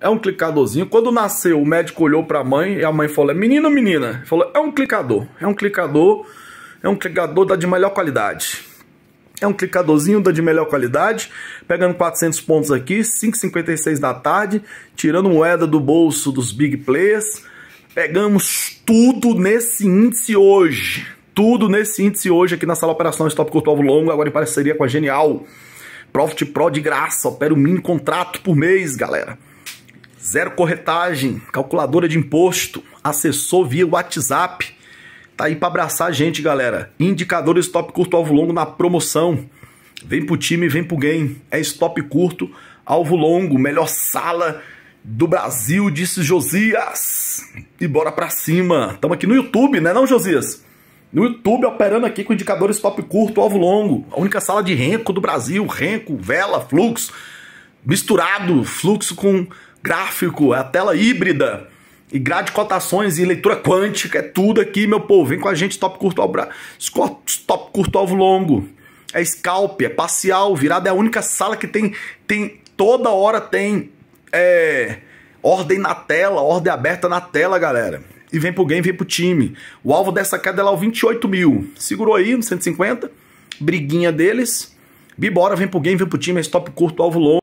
é um clicadorzinho. Quando nasceu, o médico olhou para a mãe e a mãe falou: Menino, menina? Ele falou: É um clicador. É um clicador. É um clicador da de melhor qualidade. É um clicadorzinho da de melhor qualidade, pegando 400 pontos aqui, 5,56 da tarde, tirando moeda do bolso dos big players. Pegamos tudo nesse índice hoje. Tudo nesse índice hoje aqui na sala operação Stop Curto Alvo Longo, agora em parceria com a Genial. Profit Pro de graça, opera o mini contrato por mês, galera. Zero corretagem, calculadora de imposto, acessou via WhatsApp. Tá aí para abraçar a gente, galera. Indicadores stop curto alvo longo na promoção. Vem pro time, vem pro game. É stop curto, alvo longo, melhor sala do Brasil, disse Josias. E bora pra cima. Estamos aqui no YouTube, né, não, Josias? No YouTube operando aqui com indicadores stop curto, alvo longo. A única sala de renco do Brasil, renco, vela, fluxo misturado, fluxo com gráfico, é a tela híbrida e grade de cotações e leitura quântica, é tudo aqui, meu povo. Vem com a gente, top curto alvo, curto alvo longo. É scalp, é parcial, virada é a única sala que tem, tem toda hora tem é, ordem na tela, ordem aberta na tela, galera. E vem pro game, vem pro time. O alvo dessa queda é lá o 28 mil. Segurou aí, no 150. Briguinha deles. Bibora, vem pro game, vem pro time, é stop curto, alvo longo.